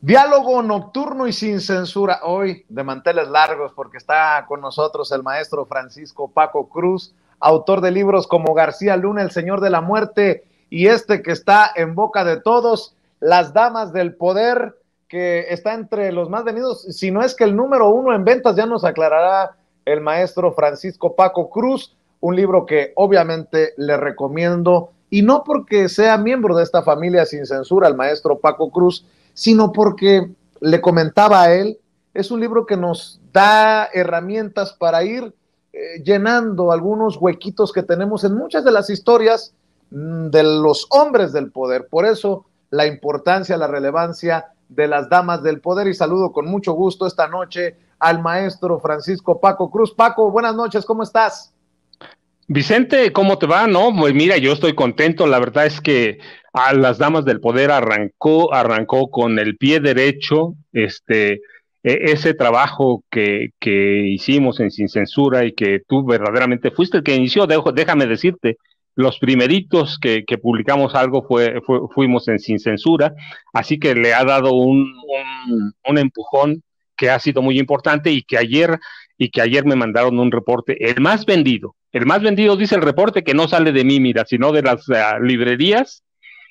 Diálogo nocturno y sin censura hoy de manteles largos porque está con nosotros el maestro Francisco Paco Cruz, autor de libros como García Luna, El Señor de la Muerte y este que está en boca de todos, Las Damas del Poder, que está entre los más venidos si no es que el número uno en ventas, ya nos aclarará el maestro Francisco Paco Cruz, un libro que obviamente le recomiendo y no porque sea miembro de esta familia sin censura, el maestro Paco Cruz, sino porque le comentaba a él, es un libro que nos da herramientas para ir eh, llenando algunos huequitos que tenemos en muchas de las historias mm, de los hombres del poder. Por eso la importancia, la relevancia de las damas del poder y saludo con mucho gusto esta noche al maestro Francisco Paco Cruz. Paco, buenas noches, ¿cómo estás? Vicente, ¿cómo te va? No, pues mira, yo estoy contento. La verdad es que a las damas del poder arrancó, arrancó con el pie derecho, este, e, ese trabajo que, que, hicimos en Sin Censura y que tú verdaderamente fuiste el que inició, déjame decirte, los primeritos que, que publicamos algo fue, fuimos en Sin Censura, así que le ha dado un, un, empujón que ha sido muy importante y que ayer y que ayer me mandaron un reporte, el más vendido, el más vendido dice el reporte que no sale de mí, mira, sino de las ah, librerías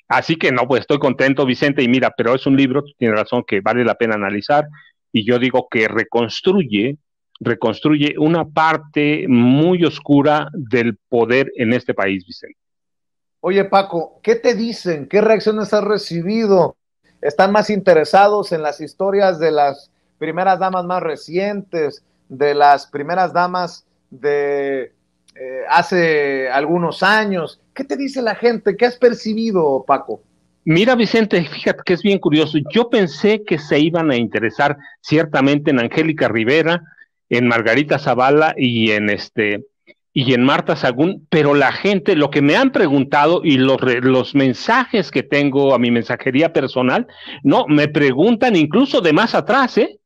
Así que no, pues estoy contento, Vicente, y mira, pero es un libro, tiene razón, que vale la pena analizar, y yo digo que reconstruye, reconstruye una parte muy oscura del poder en este país, Vicente. Oye, Paco, ¿qué te dicen? ¿Qué reacciones has recibido? ¿Están más interesados en las historias de las primeras damas más recientes, de las primeras damas de eh, hace algunos años. ¿Qué te dice la gente? ¿Qué has percibido, Paco? Mira, Vicente, fíjate que es bien curioso. Yo pensé que se iban a interesar ciertamente en Angélica Rivera, en Margarita Zavala y en este y en Marta Sagún, pero la gente, lo que me han preguntado y los, los mensajes que tengo a mi mensajería personal, no, me preguntan incluso de más atrás, ¿eh?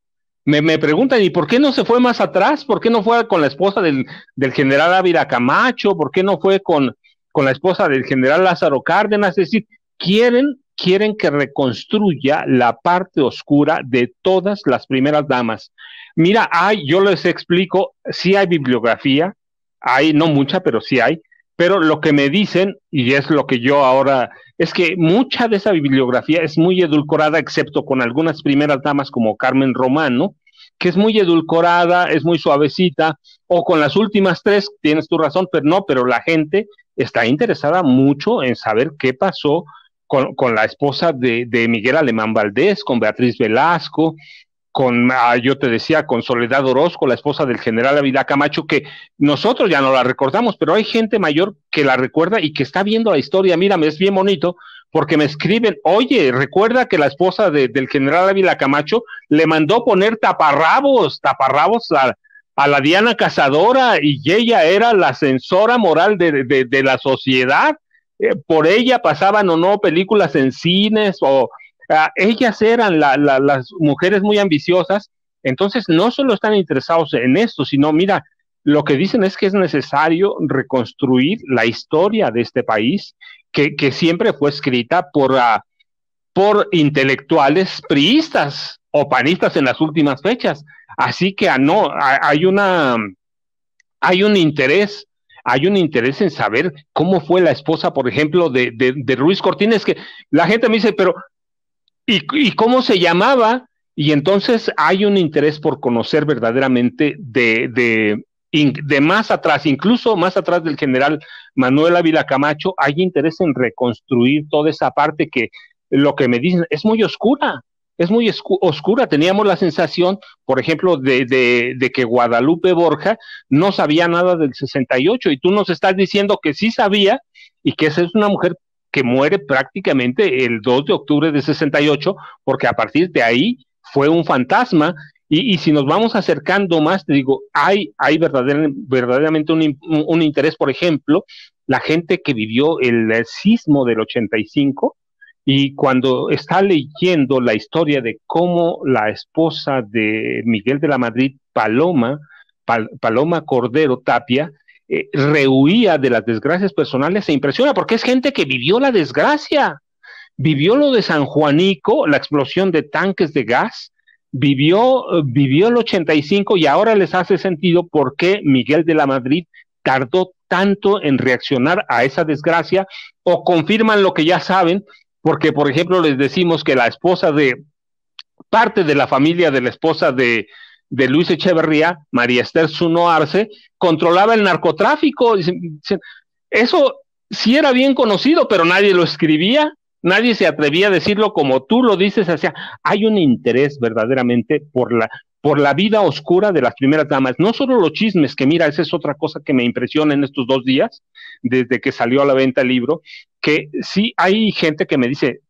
me, preguntan, ¿y por qué no se fue más atrás? ¿Por qué no fue con la esposa del, general Ávila Camacho? ¿Por qué no fue con, con la esposa del general Lázaro Cárdenas? Es decir, quieren, quieren que reconstruya la parte oscura de todas las primeras damas. Mira, hay, yo les explico, sí hay bibliografía, hay, no mucha, pero sí hay, pero lo que me dicen, y es lo que yo ahora, es que mucha de esa bibliografía es muy edulcorada, excepto con algunas primeras damas como Carmen Romano, que es muy edulcorada, es muy suavecita, o con las últimas tres, tienes tu razón, pero no, pero la gente está interesada mucho en saber qué pasó con, con la esposa de, de, Miguel Alemán Valdés, con Beatriz Velasco, con, ah, yo te decía, con Soledad Orozco, la esposa del general Ávila Camacho, que nosotros ya no la recordamos, pero hay gente mayor que la recuerda y que está viendo la historia. Mírame, es bien bonito, porque me escriben, oye, recuerda que la esposa del general Ávila Camacho le mandó poner taparrabos, taparrabos a, la Diana Cazadora y ella era la censora moral de, de, la sociedad. Eh, por ella pasaban o no películas en cines o ellas eran las mujeres muy ambiciosas, entonces no solo están interesados en esto, sino mira, lo que dicen es que es necesario reconstruir la historia de este país, que, siempre fue escrita por, ah, por intelectuales priistas o panistas en las últimas fechas. Así que ah, no, hay una hay un interés hay un interés en saber cómo fue la esposa, por ejemplo, de, de, Ruiz Cortines, que la gente me dice, pero y, cómo se llamaba. Y entonces hay un interés por conocer verdaderamente de, de, más atrás, incluso más atrás del general Manuel Ávila Camacho, hay interés en reconstruir toda esa parte que lo que me dicen es muy oscura, es muy oscura. Teníamos la sensación, por ejemplo, de, de, que Guadalupe Borja no sabía nada del 68 y tú nos estás diciendo que sí sabía y que esa es una mujer que muere prácticamente el 2 de octubre de 68, porque a partir de ahí fue un fantasma. Y, si nos vamos acercando más, digo, hay, hay verdaderamente un, interés, por ejemplo, la gente que vivió el, el sismo del 85 y cuando está leyendo la historia de cómo la esposa de Miguel de la Madrid, Paloma, Paloma Cordero Tapia, eh, rehuía de las desgracias personales se impresiona porque es gente que vivió la desgracia, vivió lo de San Juanico, la explosión de tanques de gas, vivió, vivió el 85 y ahora les hace sentido por qué Miguel de la Madrid tardó tanto en reaccionar a esa desgracia o confirman lo que ya saben, porque por ejemplo les decimos que la esposa de parte de la familia de la esposa de, de Luis Echeverría, María Esther Zuno Arce, controlaba el narcotráfico. Eso sí era bien conocido, pero nadie lo escribía, nadie se atrevía a decirlo como tú lo dices. hacia hay un interés verdaderamente por la, por la vida oscura de las primeras damas, no solo los chismes, que mira, esa es otra cosa que me impresiona en estos dos días, desde que salió a la venta el libro, que sí hay gente que me dice,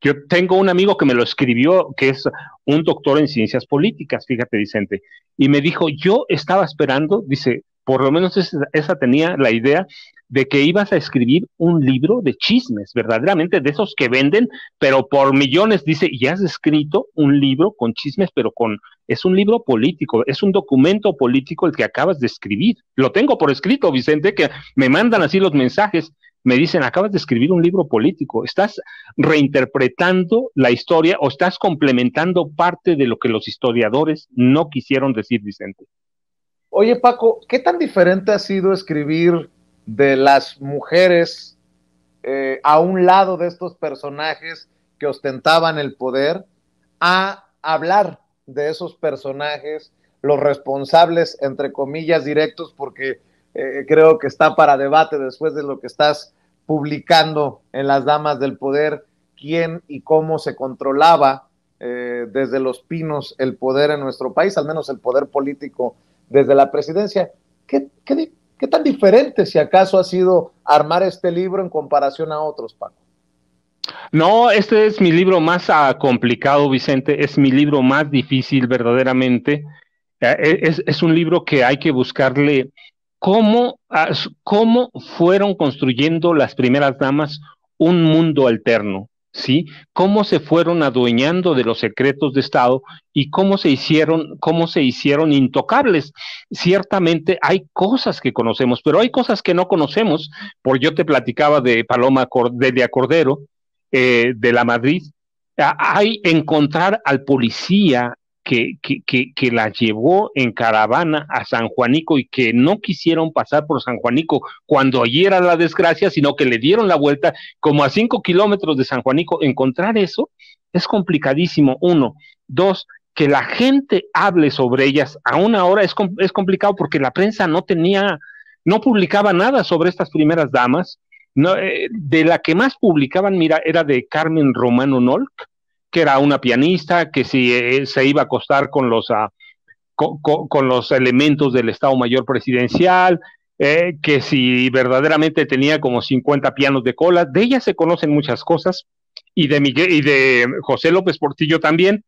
yo tengo un amigo que me lo escribió, que es un doctor en ciencias políticas, fíjate Vicente, y me dijo, yo estaba esperando, dice, por lo menos esa, tenía la idea de que ibas a escribir un libro de chismes, verdaderamente, de esos que venden, pero por millones, dice, y has escrito un libro con chismes, pero con, es un libro político, es un documento político el que acabas de escribir. Lo tengo por escrito, Vicente, que me mandan así los mensajes me dicen, acabas de escribir un libro político, estás reinterpretando la historia o estás complementando parte de lo que los historiadores no quisieron decir, Vicente. Oye, Paco, ¿qué tan diferente ha sido escribir de las mujeres eh, a un lado de estos personajes que ostentaban el poder a hablar de esos personajes, los responsables, entre comillas, directos, porque eh, creo que está para debate después de lo que estás publicando en Las Damas del Poder quién y cómo se controlaba eh, desde los pinos el poder en nuestro país, al menos el poder político desde la presidencia. ¿Qué, tan diferente, si acaso, ha sido armar este libro en comparación a otros, Paco? No, este es mi libro más ah, complicado, Vicente, es mi libro más difícil verdaderamente. Eh, e, es, es, un libro que hay que buscarle Ah, cómo, fueron construyendo las primeras damas un mundo alterno, ¿sí? Cómo se fueron adueñando de los secretos de Estado y cómo se hicieron, cómo se hicieron intocables. Ciertamente hay cosas que conocemos, pero hay cosas que no conocemos, Por yo te platicaba de Paloma de Cordero, eh, de la Madrid, ah, hay encontrar al policía, que, que, que, la llevó en caravana a San Juanico y que no quisieron pasar por San Juanico cuando allí era la desgracia, sino que le dieron la vuelta como a cinco kilómetros de San Juanico. Encontrar eso es complicadísimo, uno. Dos, que la gente hable sobre ellas a una hora es, es complicado porque la prensa no tenía, no publicaba nada sobre estas primeras damas. No, eh, de la que más publicaban, mira, era de Carmen Romano Nolk, que era una pianista, que si eh, eh, se iba a acostar con los, ah, con, los elementos del Estado Mayor Presidencial, eh, que si verdaderamente tenía como 50 pianos de cola. De ella se conocen muchas cosas y de, Miguel, y de José López Portillo también,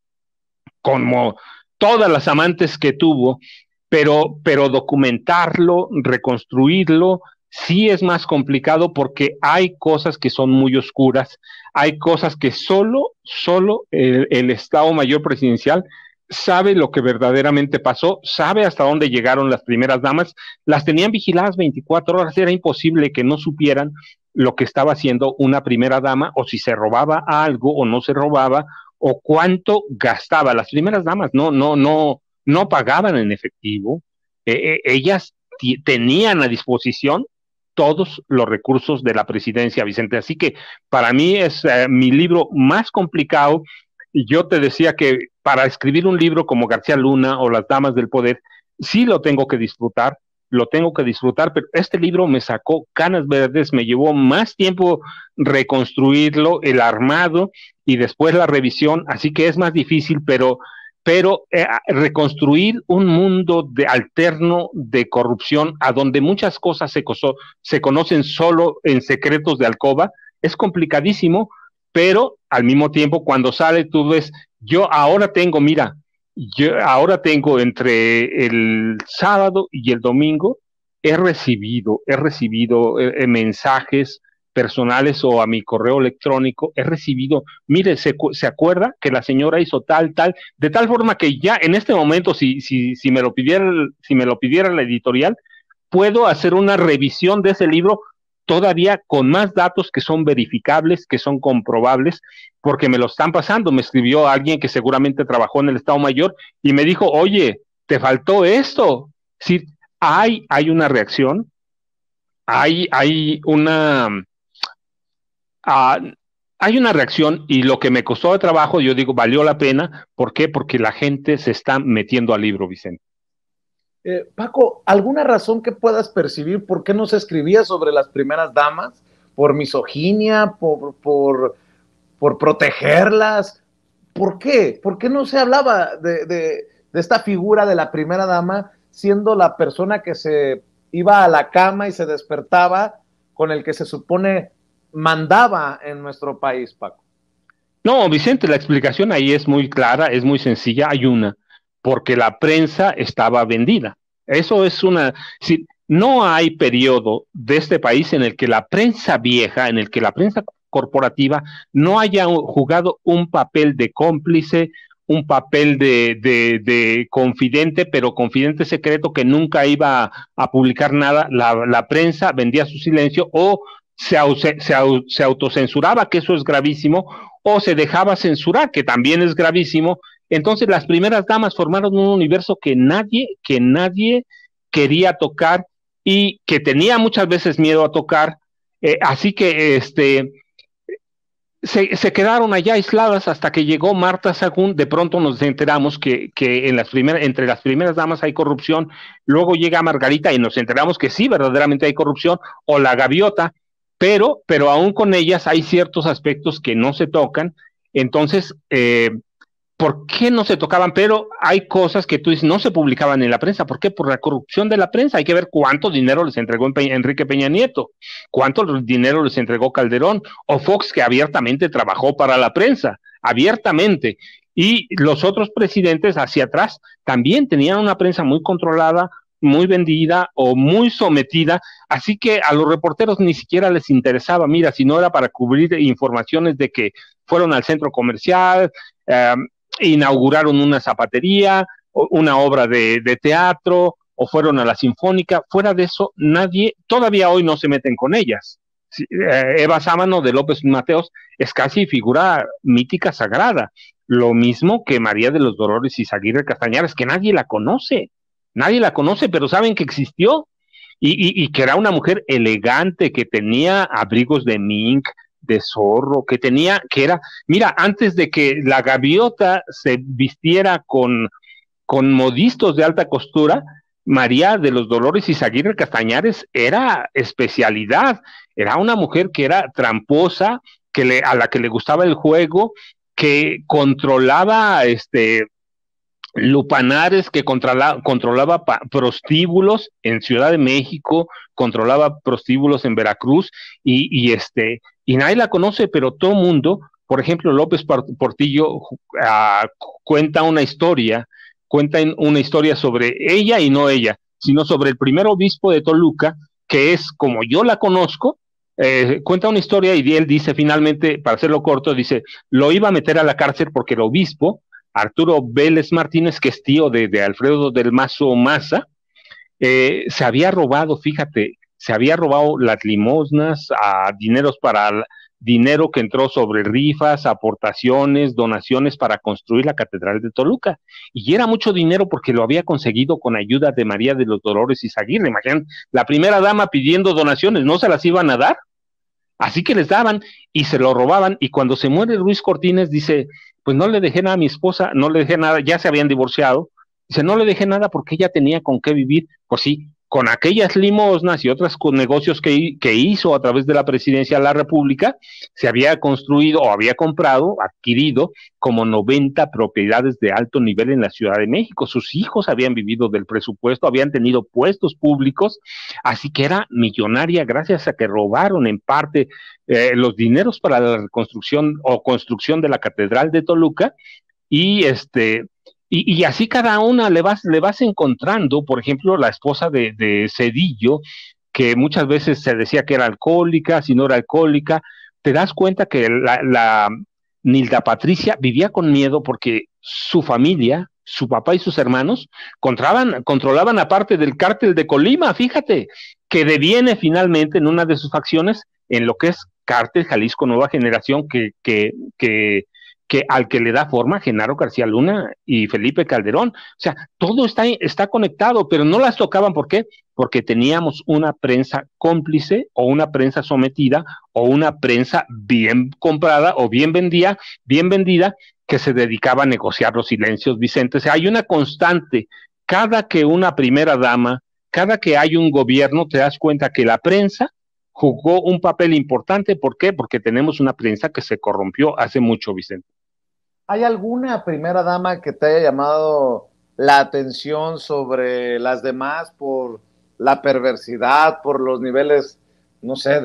como todas las amantes que tuvo, pero, pero documentarlo, reconstruirlo, sí es más complicado porque hay cosas que son muy oscuras, hay cosas que solo, solo el, Estado Mayor Presidencial sabe lo que verdaderamente pasó, sabe hasta dónde llegaron las primeras damas, las tenían vigiladas 24 horas, era imposible que no supieran lo que estaba haciendo una primera dama o si se robaba algo o no se robaba o cuánto gastaba. Las primeras damas no, no, no, no pagaban en efectivo, eh, eh, ellas tenían a disposición todos los recursos de la presidencia, Vicente. Así que para mí es eh, mi libro más complicado. Yo te decía que para escribir un libro como García Luna o Las Damas del Poder, sí lo tengo que disfrutar, lo tengo que disfrutar, pero este libro me sacó canas verdes, me llevó más tiempo reconstruirlo, el armado y después la revisión, así que es más difícil, pero pero eh, reconstruir un mundo de alterno de corrupción a donde muchas cosas se, conocen solo en secretos de alcoba es complicadísimo, pero al mismo tiempo cuando sale tú ves, yo ahora tengo, mira, yo ahora tengo entre el sábado y el domingo, he recibido, he recibido eh, eh, mensajes personales o a mi correo electrónico, he recibido, mire, se, acuerda que la señora hizo tal, tal, de tal forma que ya en este momento, si, si, me, lo pidiera, si me lo pidiera la editorial, puedo hacer una revisión de ese libro todavía con más datos que son verificables, que son comprobables, porque me lo están pasando. Me escribió alguien que seguramente trabajó en el Estado Mayor y me dijo, oye, te faltó esto. si hay, hay una reacción, hay, hay una Ah, hay una reacción y lo que me costó de trabajo, yo digo, valió la pena. ¿Por qué? Porque la gente se está metiendo al libro, Vicente. Eh, Paco, ¿alguna razón que puedas percibir por qué no se escribía sobre las primeras damas? ¿Por misoginia? ¿Por, por, por protegerlas? ¿Por qué? ¿Por qué no se hablaba de, de, de esta figura de la primera dama siendo la persona que se iba a la cama y se despertaba con el que se supone mandaba en nuestro país, Paco. No, Vicente, la explicación ahí es muy clara, es muy sencilla, hay una, porque la prensa estaba vendida. Eso es una, si, no hay periodo de este país en el que la prensa vieja, en el que la prensa corporativa no haya jugado un papel de cómplice, un papel de, de, confidente, pero confidente secreto que nunca iba a, publicar nada. la, prensa vendía su silencio o se, autocensuraba, que eso es gravísimo, o se dejaba censurar, que también es gravísimo. Entonces las primeras damas formaron un universo que nadie, que nadie quería tocar y que tenía muchas veces miedo a tocar. Eh, así que este, se, quedaron allá aisladas hasta que llegó Marta Sagún. De pronto nos enteramos que, en las entre las primeras damas hay corrupción. Luego llega Margarita y nos enteramos que sí, verdaderamente hay corrupción. O la gaviota pero, pero aún con ellas hay ciertos aspectos que no se tocan. Entonces, eh, ¿por qué no se tocaban? Pero hay cosas que tú dices, no se publicaban en la prensa. ¿Por qué? Por la corrupción de la prensa. Hay que ver cuánto dinero les entregó Enrique Peña Nieto, cuánto dinero les entregó Calderón o Fox, que abiertamente trabajó para la prensa, abiertamente. Y los otros presidentes hacia atrás también tenían una prensa muy controlada, muy vendida o muy sometida, así que a los reporteros ni siquiera les interesaba, mira, si no era para cubrir informaciones de que fueron al centro comercial, em, inauguraron una zapatería, una obra de, teatro, o fueron a la Sinfónica, fuera de eso, nadie, todavía hoy no se meten con ellas. Eh, Eva Sámano de López Mateos es casi figura mítica sagrada. Lo mismo que María de los Dolores y Zaguirre Castañares, que nadie la conoce. Nadie la conoce, pero saben que existió. Y, que era una mujer elegante, que tenía abrigos de mink, de zorro, que tenía, que era, mira, antes de que la gaviota se vistiera con, con modistos de alta costura, María de los Dolores y Zaguirre Castañares era especialidad, era una mujer que era tramposa, que a la que le gustaba el juego, que controlaba este, Lupanares, que controlaba, prostíbulos en Ciudad de México, controlaba prostíbulos en Veracruz, y, este, y nadie la conoce, pero todo mundo, por ejemplo, López Portillo ah, cuenta una historia, cuenta una historia sobre ella y no ella, sino sobre el primer obispo de Toluca, que es como yo la conozco, eh, cuenta una historia y él dice finalmente, para hacerlo corto, dice, lo iba a meter a la cárcel porque el obispo Arturo Vélez Martínez, que es tío de, Alfredo del Mazo Maza, eh, se había robado, fíjate, se había robado las limosnas, a dineros para dinero que entró sobre rifas, aportaciones, donaciones para construir la Catedral de Toluca. Y era mucho dinero porque lo había conseguido con ayuda de María de los Dolores y Zaguirre. Imagínate, la primera dama pidiendo donaciones, ¿no se las iban a dar? Así que les daban y se lo robaban. Y cuando se muere Luis Cortines, dice, pues no le dejé nada a mi esposa, no le dejé nada, ya se habían divorciado. Dice, no le dejé nada porque ella tenía con qué vivir. Pues sí, con aquellas limosnas y otros negocios que, hizo a través de la presidencia de la República, se había construido o había comprado, adquirido como 90 propiedades de alto nivel en la Ciudad de México. Sus hijos habían vivido del presupuesto, habían tenido puestos públicos, así que era millonaria gracias a que robaron en parte eh, los dineros para la reconstrucción o construcción de la Catedral de Toluca y este y, así cada una le vas, le vas encontrando, por ejemplo, la esposa de, Cedillo, que muchas veces se decía que era alcohólica, si no era alcohólica, te das cuenta que la, Nilda Patricia vivía con miedo porque su familia, su papá y sus hermanos controlaban, controlaban a parte del cártel de Colima, fíjate, que deviene finalmente en una de sus facciones en lo que es cártel Jalisco Nueva Generación, que, que que al que le da forma Genaro García Luna y Felipe Calderón. O sea, todo está, está conectado, pero no las tocaban. ¿Por qué? Porque teníamos una prensa cómplice o una prensa sometida o una prensa bien comprada o bien vendida, bien vendida que se dedicaba a negociar los silencios, Vicente. O sea, hay una constante. Cada que una primera dama, cada que hay un gobierno, te das cuenta que la prensa jugó un papel importante. ¿Por qué? Porque tenemos una prensa que se corrompió hace mucho, Vicente. ¿Hay alguna primera dama que te haya llamado la atención sobre las demás por la perversidad, por los niveles, no sé,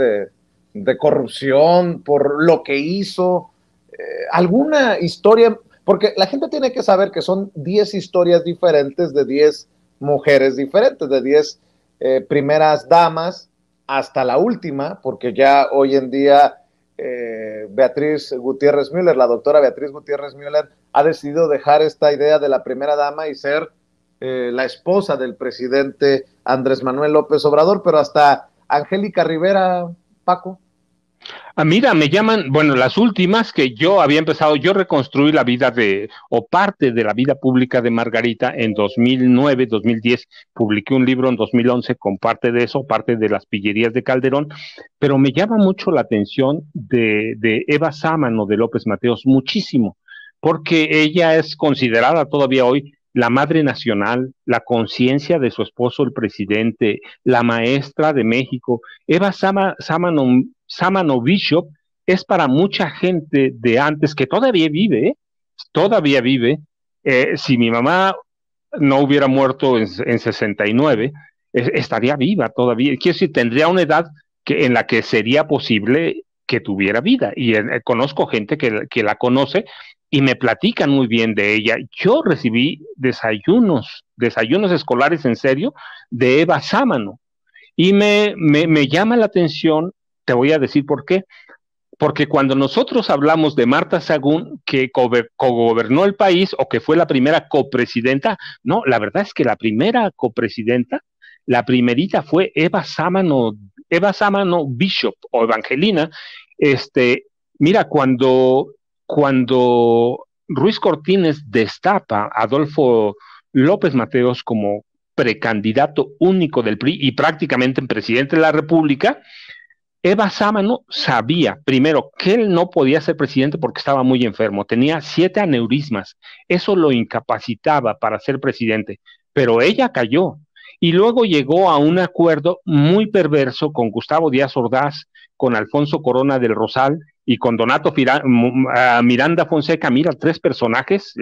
de, corrupción, por lo que hizo? Eh, ¿Alguna historia? Porque la gente tiene que saber que son 10 historias diferentes de 10 mujeres diferentes, de 10 eh, primeras damas hasta la última, porque ya hoy en día eh, Beatriz Gutiérrez Müller, la doctora Beatriz Gutiérrez Müller, ha decidido dejar esta idea de la primera dama y ser eh, la esposa del presidente Andrés Manuel López Obrador, pero hasta Angélica Rivera, Paco, Ah, mira, me llaman, bueno, las últimas que yo había empezado, yo reconstruí la vida de, o parte de la vida pública de Margarita en 2009, 2010, publiqué un libro en 2011 con parte de eso, parte de las pillerías de Calderón, pero me llama mucho la atención de, de Eva Sámano de López Mateos, muchísimo, porque ella es considerada todavía hoy la madre nacional, la conciencia de su esposo, el presidente, la maestra de México, Eva Sama, Sama Bishop, es para mucha gente de antes que todavía vive, ¿eh? todavía vive. Eh, si mi mamá no hubiera muerto en, en 69, estaría viva todavía. Quiero decir, tendría una edad que, en la que sería posible que tuviera vida. Y eh, conozco gente que, que la conoce y me platican muy bien de ella. Yo recibí desayunos, desayunos escolares en serio, de Eva Sámano. Y me, me, llama la atención, te voy a decir por qué. Porque cuando nosotros hablamos de Marta Sagún, que cogobernó el país o que fue la primera copresidenta, no, la verdad es que la primera copresidenta, la primerita fue Eva Sámano, Eva Sámano Bishop o Evangelina. Este, mira, cuando cuando Ruiz Cortines destapa a Adolfo López Mateos como precandidato único del PRI y prácticamente presidente de la República, Eva Sámano sabía, primero, que él no podía ser presidente porque estaba muy enfermo, tenía siete aneurismas, eso lo incapacitaba para ser presidente, pero ella cayó y luego llegó a un acuerdo muy perverso con Gustavo Díaz Ordaz, con Alfonso Corona del Rosal y con Donato mm, mm, Miranda Fonseca, mira, tres personajes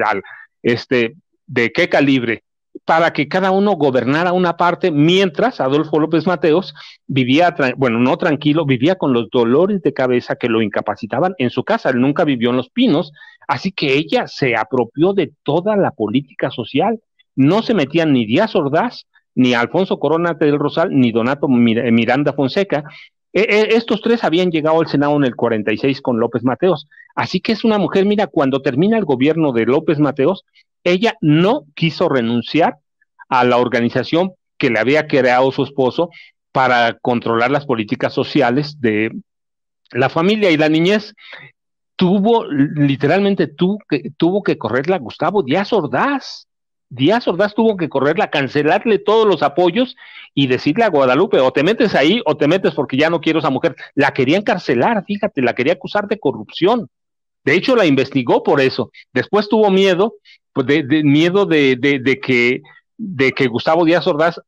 este, de qué calibre, para que cada uno gobernara una parte, mientras Adolfo López Mateos vivía, bueno, no tranquilo, vivía con los dolores de cabeza que lo incapacitaban en su casa, él nunca vivió en Los Pinos, así que ella se apropió de toda la política social, no se metían ni Díaz Ordaz, ni Alfonso Corona del Rosal, ni Donato Miranda Fonseca, e, e, estos tres habían llegado al Senado en el 46 con López Mateos. Así que es una mujer, mira, cuando termina el gobierno de López Mateos, ella no quiso renunciar a la organización que le había creado su esposo para controlar las políticas sociales de la familia y la niñez. Tuvo, literalmente que, tuvo que correrla Gustavo Díaz Ordaz Díaz Ordaz tuvo que correrla, cancelarle todos los apoyos y decirle a Guadalupe, o te metes ahí o te metes porque ya no quiero esa mujer. La quería encarcelar, fíjate, la quería acusar de corrupción. De hecho, la investigó por eso. Después tuvo miedo, pues, de, miedo de, que, de que Gustavo Díaz Ordaz,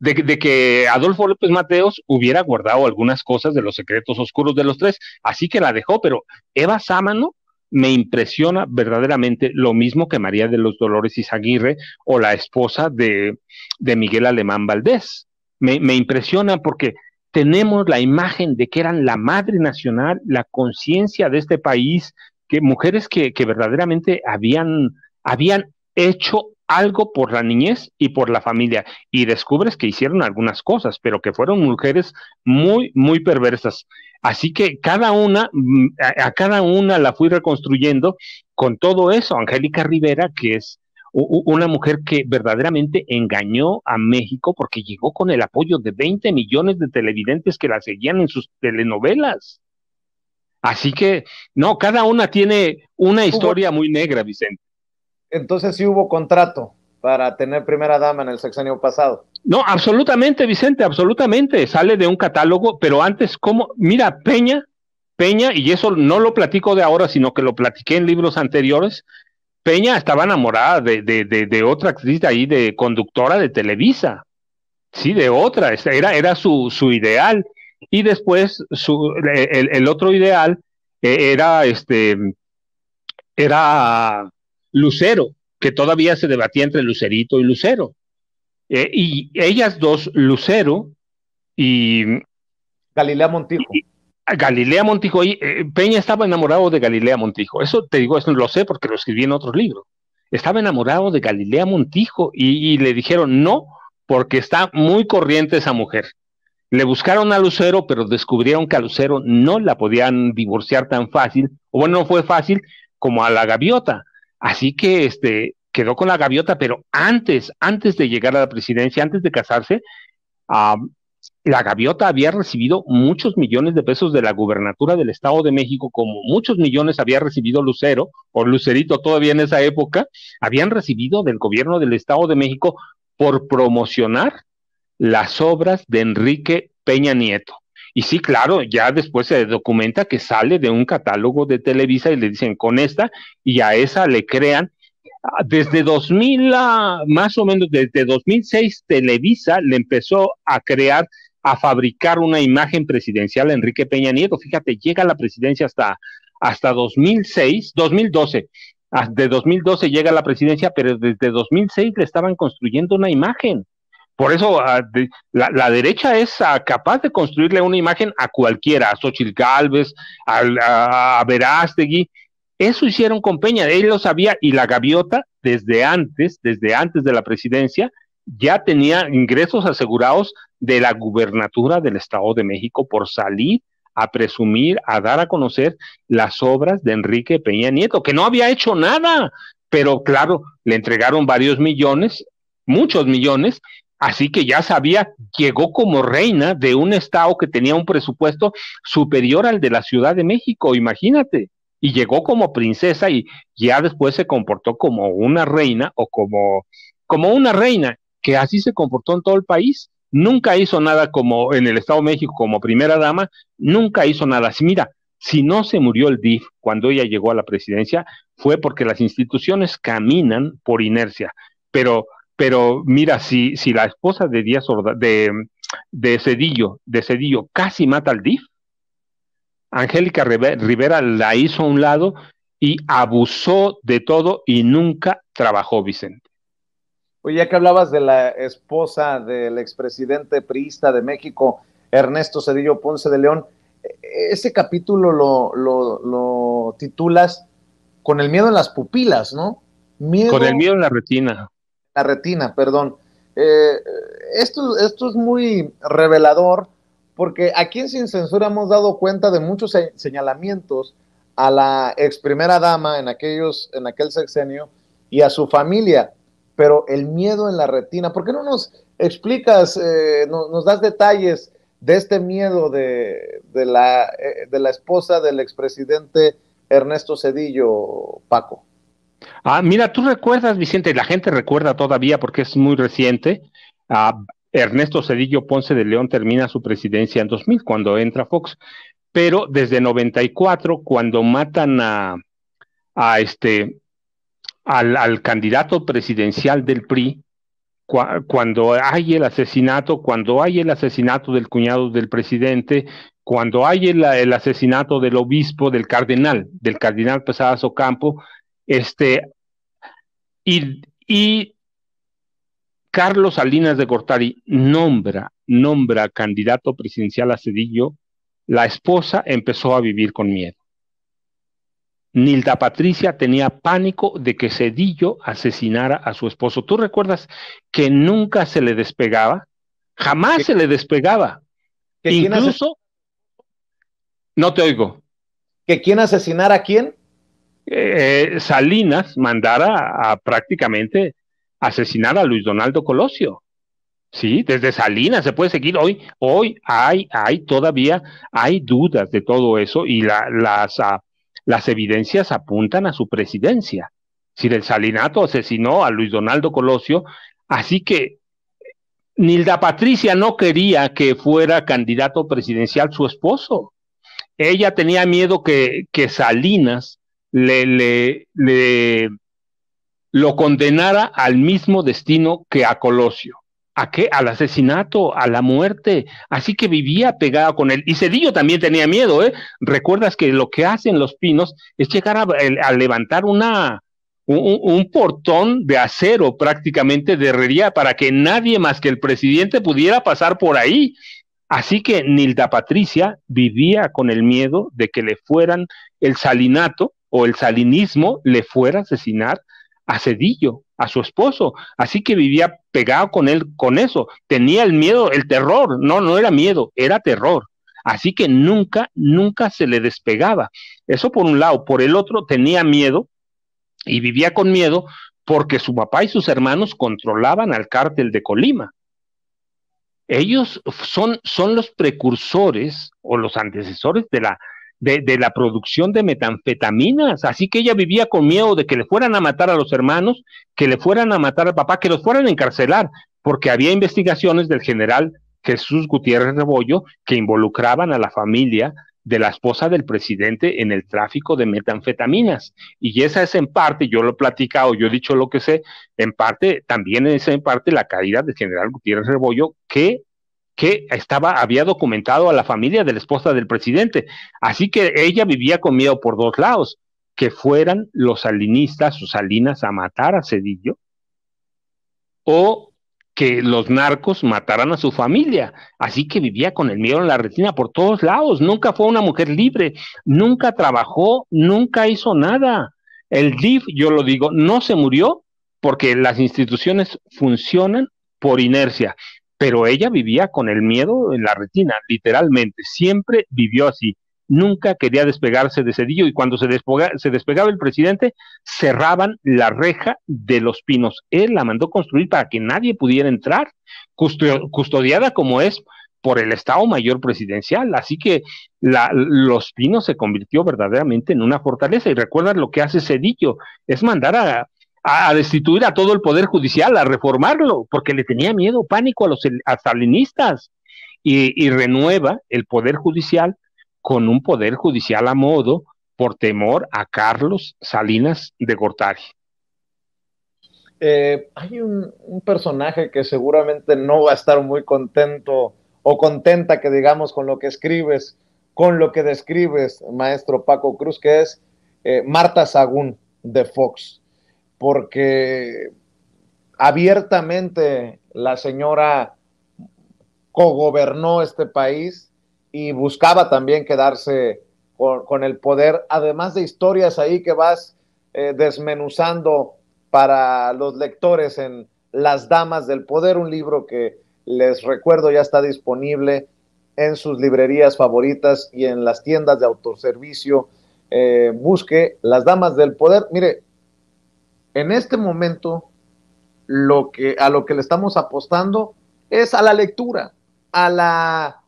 de, de que Adolfo López Mateos hubiera guardado algunas cosas de los secretos oscuros de los tres. Así que la dejó, pero Eva Sámano me impresiona verdaderamente lo mismo que María de los Dolores Izaguirre o la esposa de, de Miguel Alemán Valdés. Me, impresiona porque tenemos la imagen de que eran la madre nacional, la conciencia de este país, que mujeres que, verdaderamente habían, habían hecho algo por la niñez y por la familia y descubres que hicieron algunas cosas, pero que fueron mujeres muy, muy perversas. Así que cada una, mm, a, cada una la fui reconstruyendo con todo eso. Angélica Rivera, que es una mujer que verdaderamente engañó a México porque llegó con el apoyo de 20 millones de televidentes que la seguían en sus telenovelas. Así que, no, cada una tiene una historia muy negra, Vicente entonces sí hubo contrato para tener primera dama en el sexenio pasado. No, absolutamente, Vicente, absolutamente. Sale de un catálogo, pero antes, ¿cómo? Mira, Peña, Peña, y eso no lo platico de ahora, sino que lo platiqué en libros anteriores. Peña estaba enamorada de, otra actriz de ahí, de conductora de Televisa. Sí, de otra. Era, era su, ideal. Y después el, el, otro ideal eh, era este. Era Lucero, que todavía se debatía entre Lucerito y Lucero. Eh, y ellas dos, Lucero y... Galilea Montijo. Galilea Montijo, y, eh, Peña estaba enamorado de Galilea Montijo. Eso te digo, eso lo sé porque lo escribí en otros libros. Estaba enamorado de Galilea Montijo y, y le dijeron no, porque está muy corriente esa mujer. Le buscaron a Lucero, pero descubrieron que a Lucero no la podían divorciar tan fácil, o bueno, no fue fácil como a la gaviota, Así que este, quedó con la gaviota, pero antes, antes de llegar a la presidencia, antes de casarse, la gaviota había recibido muchos millones de pesos de la gubernatura del Estado de México, como muchos millones había recibido Lucero o Lucerito todavía en esa época, habían recibido del gobierno del Estado de México por promocionar las obras de Enrique Peña Nieto. Y sí, claro, ya después se documenta que sale de un catálogo de Televisa y le dicen con esta y a esa le crean. Ah, desde 2000, ah, más o menos desde 2006, Televisa le empezó a crear, a fabricar una imagen presidencial a Enrique Peña Nieto. Fíjate, llega a la presidencia hasta, hasta 2006, 2012. Ah, de 2012 llega a la presidencia, pero desde 2006 le estaban construyendo una imagen por eso ah, la, derecha es ah, capaz de construirle una imagen a cualquiera, a Xochitl Galvez, a, a Verástegui. Eso hicieron con Peña, él lo sabía y la gaviota desde antes, desde antes de la presidencia, ya tenía ingresos asegurados de la gubernatura del Estado de México por salir a presumir, a dar a conocer las obras de Enrique Peña Nieto, que no había hecho nada, pero claro, le entregaron varios millones, muchos millones, Así que ya sabía, llegó como reina de un estado que tenía un presupuesto superior al de la Ciudad de México, imagínate. Y llegó como princesa y ya después se comportó como una reina o como, como una reina, que así se comportó en todo el país. Nunca hizo nada como en el Estado de México como primera dama, nunca hizo nada. Así, mira, si no se murió el DIF cuando ella llegó a la presidencia, fue porque las instituciones caminan por inercia. Pero pero mira, si, si la esposa de Díaz de, Cedillo, de Cedillo casi mata al DIF, Angélica Rivera la hizo a un lado y abusó de todo y nunca trabajó Vicente. Oye, ya que hablabas de la esposa del expresidente priista de México, Ernesto Cedillo Ponce de León, ese capítulo lo, titulas con el miedo en las pupilas, ¿no? con el miedo en la retina la retina, perdón. Eh, esto, esto es muy revelador porque aquí en Sin Censura hemos dado cuenta de muchos señalamientos a la ex primera dama en, aquellos, en aquel sexenio y a su familia, pero el miedo en la retina, ¿por qué no nos explicas, eh, nos das detalles de este miedo de, la, eh, de la esposa del expresidente Ernesto Cedillo, Paco? Ah, mira, tú recuerdas, Vicente, la gente recuerda todavía porque es muy reciente. Ernesto Cedillo Ponce de León termina su presidencia en 2000 cuando entra Fox, pero desde 94 cuando matan a, este al, candidato presidencial del PRI, cuando hay el asesinato, cuando hay el asesinato del cuñado del presidente, cuando hay el, el asesinato del obispo, del cardenal, del cardenal Pesadas Ocampo, este, y, Carlos Salinas de Cortari nombra, nombra candidato presidencial a Cedillo, la esposa empezó a vivir con miedo. Nilda Patricia tenía pánico de que Cedillo asesinara a su esposo. ¿Tú recuerdas que nunca se le despegaba? Jamás se le despegaba. Incluso... No te oigo. ¿Que quién asesinara a quién? Eh, Salinas mandara a prácticamente asesinar a Luis Donaldo Colosio. Sí, desde Salinas se puede seguir hoy. Hoy hay, hay todavía, hay dudas de todo eso y las, ah, las evidencias apuntan a su presidencia. Si del Salinato asesinó a Luis Donaldo Colosio, así que Nilda Patricia no quería que fuera candidato presidencial su esposo. Ella tenía miedo que, que Salinas le, le, le lo condenara al mismo destino que a Colosio. ¿A qué? Al asesinato, a la muerte. Así que vivía pegada con él. Y Cedillo también tenía miedo, ¿eh? Recuerdas que lo que hacen los pinos es llegar a, levantar una, un, un, portón de acero prácticamente de herrería para que nadie más que el presidente pudiera pasar por ahí. Así que Nilda Patricia vivía con el miedo de que le fueran el salinato o el salinismo le fuera a asesinar a Cedillo, a su esposo. Así que vivía pegado con él, con eso. Tenía el miedo, el terror. No, no era miedo, era terror. Así que nunca, nunca se le despegaba. Eso por un lado. Por el otro, tenía miedo y vivía con miedo porque su papá y sus hermanos controlaban al cártel de Colima. Ellos son, son los precursores o los antecesores de la, de, la producción de metanfetaminas. Así que ella vivía con miedo de que le fueran a matar a los hermanos, que le fueran a matar al papá, que los fueran a encarcelar, porque había investigaciones del general Jesús Gutiérrez Rebollo que involucraban a la familia de la esposa del presidente en el tráfico de metanfetaminas. Y esa es en parte, yo lo he platicado, yo he dicho lo que sé, en parte, también es en parte la caída del general Gutiérrez Rebollo, que que estaba, había documentado a la familia de la esposa del presidente. Así que ella vivía con miedo por dos lados, que fueran los salinistas o salinas a matar a Cedillo o que los narcos mataran a su familia. Así que vivía con el miedo en la retina por todos lados. Nunca fue una mujer libre, nunca trabajó, nunca hizo nada. El DIF, yo lo digo, no se murió porque las instituciones funcionan por inercia pero ella vivía con el miedo en la retina, literalmente, siempre vivió así, nunca quería despegarse de Cedillo y cuando se, se despegaba el presidente, cerraban la reja de los pinos. Él la mandó construir para que nadie pudiera entrar, custodiada como es por el Estado Mayor Presidencial. Así que Los Pinos se convirtió verdaderamente en una fortaleza. Y recuerda lo que hace Cedillo, es mandar a, a, destituir a todo el Poder Judicial, a reformarlo, porque le tenía miedo, pánico a los a salinistas. Y, renueva el Poder Judicial con un Poder Judicial a modo por temor a Carlos Salinas de Gortari. Eh, hay un, personaje que seguramente no va a estar muy contento o contenta que digamos con lo que escribes, con lo que describes, maestro Paco Cruz, que es eh, Marta Sagún de Fox porque abiertamente la señora cogobernó este país y buscaba también quedarse con, el poder, además de historias ahí que vas eh, desmenuzando para los lectores en Las Damas del Poder, un libro que les recuerdo ya está disponible en sus librerías favoritas y en las tiendas de autoservicio. Eh, busque Las Damas del Poder. Mire, en este momento, lo que, a lo que le estamos apostando es a la lectura, a la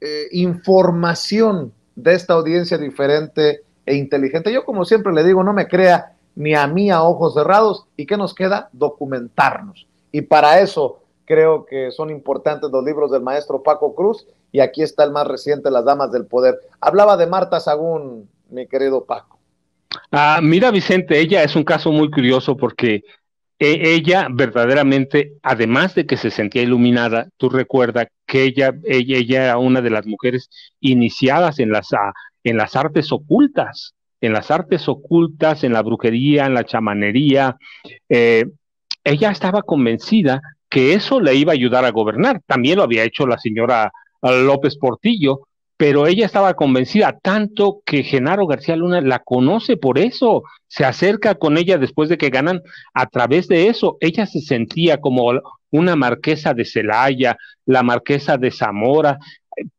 eh, información de esta audiencia diferente e inteligente. Yo, como siempre le digo, no me crea ni a mí a ojos cerrados. ¿Y qué nos queda? Documentarnos. Y para eso creo que son importantes los libros del maestro Paco Cruz. Y aquí está el más reciente, Las Damas del Poder. Hablaba de Marta Sagún, mi querido Paco. Ah, mira, Vicente, ella es un caso muy curioso porque e, ella verdaderamente, además de que se sentía iluminada, tú recuerdas que ella, ella, era una de las mujeres iniciadas en las, ah, en las artes ocultas, en las artes ocultas, en la brujería, en la chamanería. Eh, ella estaba convencida que eso le iba a ayudar a gobernar. También lo había hecho la señora ah, López Portillo, pero ella estaba convencida tanto que Genaro García Luna la conoce por eso, se acerca con ella después de que ganan a través de eso. Ella se sentía como una marquesa de Celaya, la marquesa de Zamora,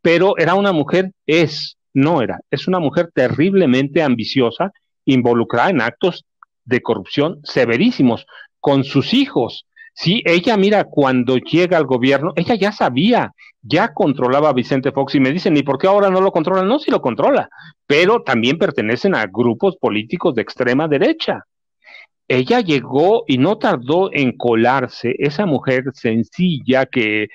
pero era una mujer, es, no era, es una mujer terriblemente ambiciosa, involucrada en actos de corrupción severísimos con sus hijos. Sí, ella, mira, cuando llega al gobierno, ella ya sabía, ya controlaba a Vicente Fox y me dicen, ¿y por qué ahora no lo controla? No, sí lo controla, pero también pertenecen a grupos políticos de extrema derecha. Ella llegó y no tardó en colarse, esa mujer sencilla que,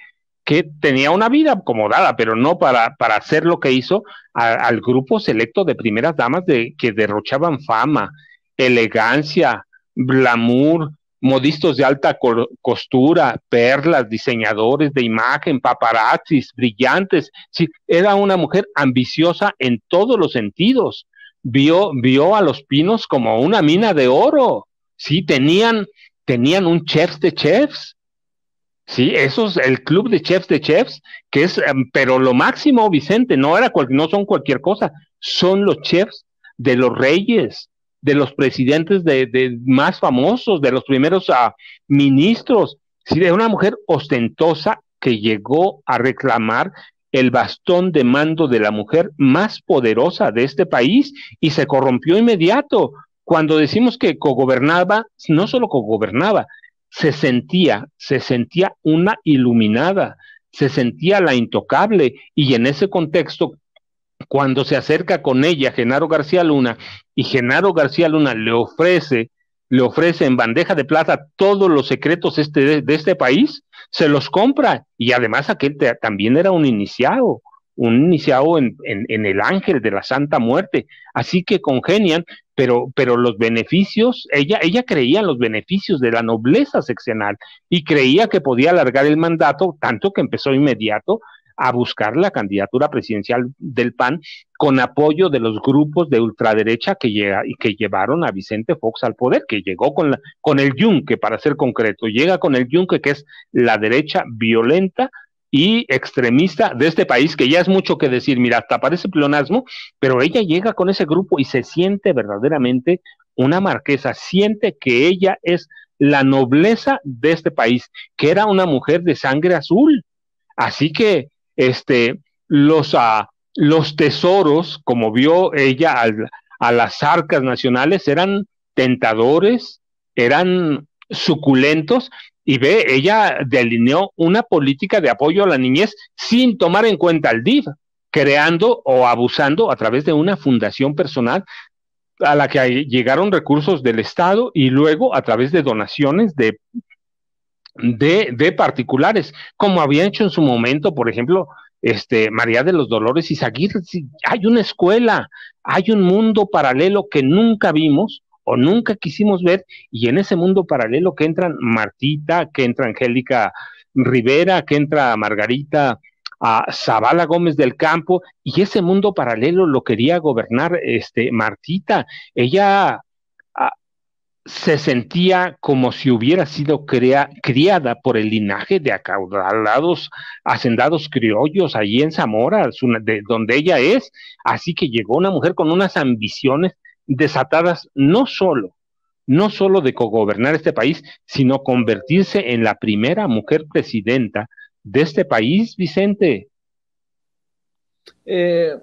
que tenía una vida acomodada, pero no para, para hacer lo que hizo al grupo selecto de primeras damas de, que derrochaban fama, elegancia, glamour, modistos de alta costura, perlas, diseñadores de imagen, paparazzis, brillantes. Sí, era una mujer ambiciosa en todos los sentidos. Vio, vio a los pinos como una mina de oro. Sí, tenían, tenían un chef de chefs. Sí, eso es el club de chefs de chefs, que es, em, pero lo máximo, Vicente, no, era cual, no son cualquier cosa, son los chefs de los reyes, de los presidentes de, más famosos, de los primeros ah, ministros, sí, de una mujer ostentosa que llegó a reclamar el bastón de mando de la mujer más poderosa de este país y se corrompió inmediato. Cuando decimos que cogobernaba, no solo cogobernaba, se sentía, se sentía una iluminada, se sentía la intocable y en ese contexto cuando se acerca con ella Genaro García Luna y Genaro García Luna le ofrece, le ofrece en bandeja de plata todos los secretos este, de, este país, se los compra y además aquel también era un iniciado, un iniciado en, el ángel de la Santa Muerte. Así que congenian, pero, pero los beneficios, ella, ella creía en los beneficios de la nobleza seccional y creía que podía alargar el mandato, tanto que empezó inmediato a buscar la candidatura presidencial del PAN con apoyo de los grupos de ultraderecha que, llega, y que llevaron a Vicente Fox al poder, que llegó con, la, con el yunque, para ser concreto, llega con el yunque que es la derecha violenta, y extremista de este país, que ya es mucho que decir, mira, hasta parece pleonasmo, pero ella llega con ese grupo y se siente verdaderamente una marquesa, siente que ella es la nobleza de este país, que era una mujer de sangre azul. Así que este, los, a ah, los tesoros, como vio ella a las arcas nacionales, eran tentadores, eran suculentos, y ve, ella delineó una política de apoyo a la niñez sin tomar en cuenta al DIF, creando o abusando a través de una fundación personal a la que llegaron recursos del Estado y luego a través de donaciones de de, particulares, como había hecho en su momento, por ejemplo, este, María de los Dolores y Zaguirre. Hay una escuela, hay un mundo paralelo que nunca vimos o nunca quisimos ver, y en ese mundo paralelo que entran Martita, que entra Angélica Rivera, que entra Margarita a ah, Zavala Gómez del Campo, y ese mundo paralelo lo quería gobernar este, Martita. Ella se sentía como si hubiera sido criada por el linaje de acaudalados hacendados criollos allí en Zamora, de, donde ella es. Así que llegó una mujer con unas ambiciones desatadas no solo, no solo de cogobernar este país, sino convertirse en la primera mujer presidenta de este país, Vicente. Eh,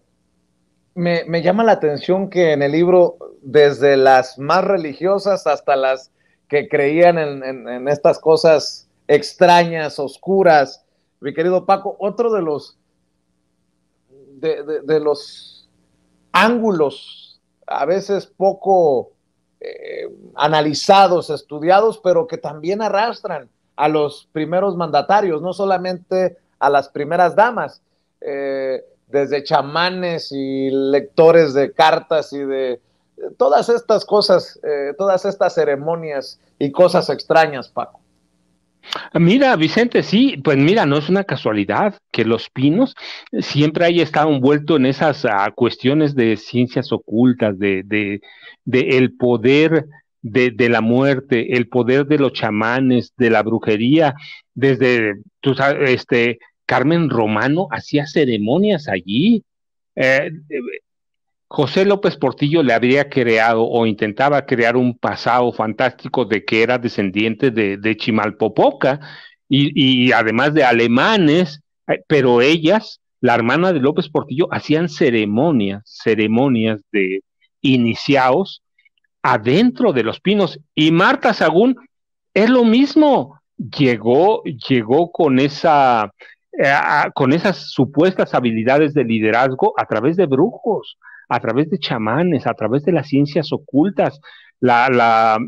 me, llama la atención que en el libro, desde las más religiosas hasta las que creían en, estas cosas extrañas, oscuras, mi querido Paco, otro de los, de, los ángulos a veces poco eh, analizados, estudiados, pero que también arrastran a los primeros mandatarios, no solamente a las primeras damas. Eh, desde chamanes y lectores de cartas y de eh, todas estas cosas, eh, todas estas ceremonias y cosas extrañas, Paco. Mira, Vicente, sí, pues mira, no es una casualidad que los pinos siempre haya estado envuelto en esas ah, cuestiones de ciencias ocultas, de, el poder de, de, la muerte, el poder de los chamanes, de la brujería, desde, tú sabes, este, Carmen Romano hacía ceremonias allí. Eh, José López Portillo le habría creado o intentaba crear un pasado fantástico de que era descendiente de, Chimalpopoca y, además de alemanes, eh, pero ellas, la hermana de López Portillo, hacían ceremonias, ceremonias de iniciados adentro de los pinos. Y Marta Sagún es lo mismo, llegó, llegó con esa eh, con esas supuestas habilidades de liderazgo a través de brujos, a través de chamanes, a través de las ciencias ocultas. La, la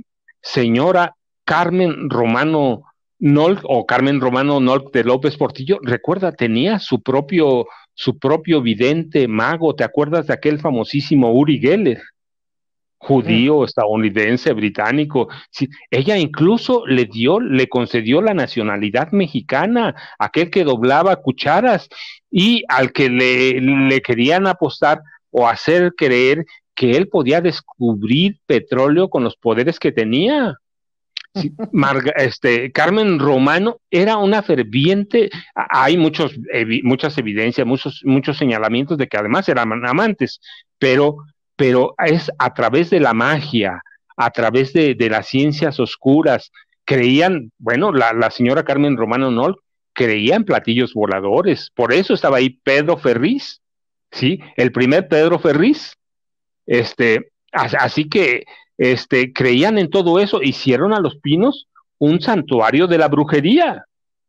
señora Carmen Romano Nolk o Carmen Romano Nolk de López Portillo, recuerda, tenía su propio, su propio vidente mago. ¿Te acuerdas de aquel famosísimo Uri Geller? judío, estadounidense, británico. ella incluso le dio, le concedió la nacionalidad mexicana, aquel que doblaba cucharas y al que le, querían apostar o hacer creer que él podía descubrir petróleo con los poderes que tenía. Este, Carmen Romano era una ferviente, hay muchos, muchas evidencias, muchos, muchos señalamientos de que además eran amantes, pero pero es a través de la magia, a través de, las ciencias oscuras. Creían, bueno, la, señora Carmen Romano Nol creía en platillos voladores, por eso estaba ahí Pedro Ferriz, ¿sí? El primer Pedro Ferriz. Este, así que este, creían en todo eso, hicieron a los pinos un santuario de la brujería,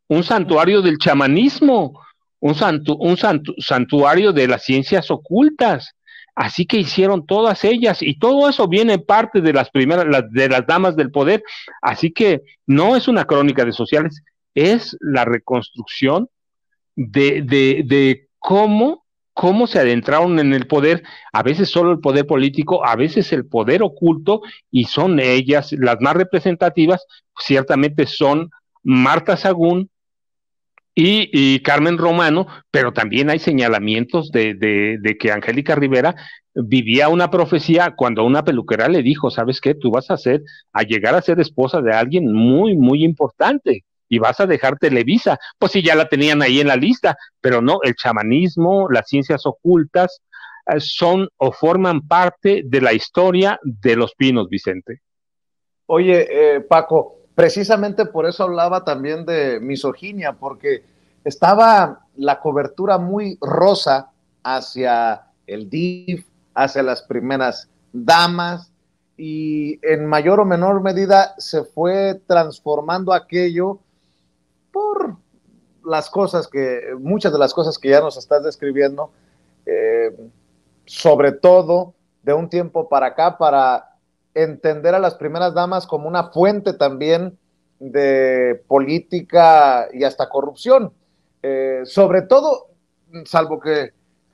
un santuario del chamanismo, un, un santuario de las ciencias ocultas. Así que hicieron todas ellas y todo eso viene parte de las primeras, las, de las damas del poder. Así que no es una crónica de sociales, es la reconstrucción de, cómo, cómo se adentraron en el poder, a veces solo el poder político, a veces el poder oculto, y son ellas las más representativas, ciertamente son Marta Sagún, y, Carmen Romano, pero también hay señalamientos de, que Angélica Rivera vivía una profecía cuando una peluquera le dijo, ¿sabes qué? Tú vas a ser, a llegar a ser esposa de alguien muy, muy importante y vas a dejar Televisa. Pues sí, ya la tenían ahí en la lista, pero no, el chamanismo, las ciencias ocultas eh, son o forman parte de la historia de los pinos, Vicente. Oye, eh, Paco, Precisamente por eso hablaba también de misoginia, porque estaba la cobertura muy rosa hacia el DIF, hacia las primeras damas, y en mayor o menor medida se fue transformando aquello por las cosas que, muchas de las cosas que ya nos estás describiendo, eh, sobre todo de un tiempo para acá, para entender a las primeras damas como una fuente también de política y hasta corrupción. Eh, sobre todo, salvo que,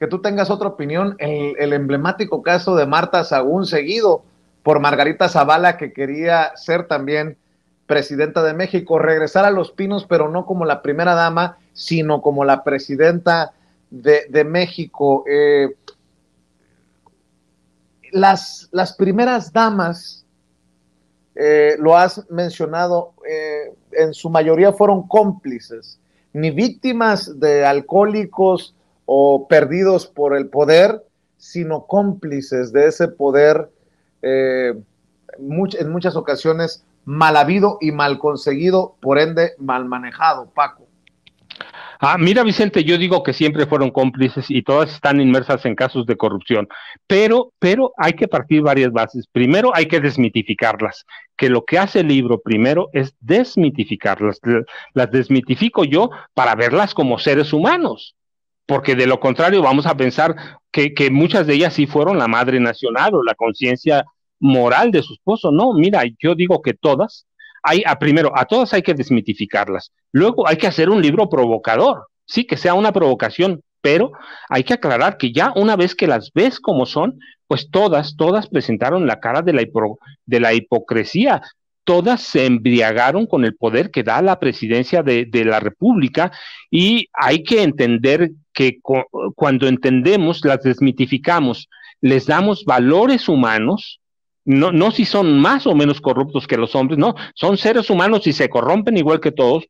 tú tengas otra opinión, el, el, emblemático caso de Marta Sagún seguido por Margarita Zavala, que quería ser también presidenta de México, regresar a los pinos, pero no como la primera dama, sino como la presidenta de, de México. Eh, las, primeras damas, eh, lo has mencionado, eh, en su mayoría fueron cómplices, ni víctimas de alcohólicos o perdidos por el poder, sino cómplices de ese poder eh, en muchas ocasiones mal habido y mal conseguido, por ende mal manejado, Paco. Ah, mira, Vicente, yo digo que siempre fueron cómplices y todas están inmersas en casos de corrupción, pero, pero hay que partir varias bases. Primero, hay que desmitificarlas, que lo que hace el libro primero es desmitificarlas. Las desmitifico yo para verlas como seres humanos, porque de lo contrario vamos a pensar que, que muchas de ellas sí fueron la madre nacional o la conciencia moral de su esposo. No, mira, yo digo que todas a, primero, a todas hay que desmitificarlas. Luego hay que hacer un libro provocador, sí, que sea una provocación, pero hay que aclarar que ya una vez que las ves como son, pues todas, todas presentaron la cara de la, de la hipocresía. Todas se embriagaron con el poder que da la presidencia de, la República y hay que entender que cuando entendemos, las desmitificamos, les damos valores humanos, no, no si son más o menos corruptos que los hombres, no, son seres humanos y se corrompen igual que todos.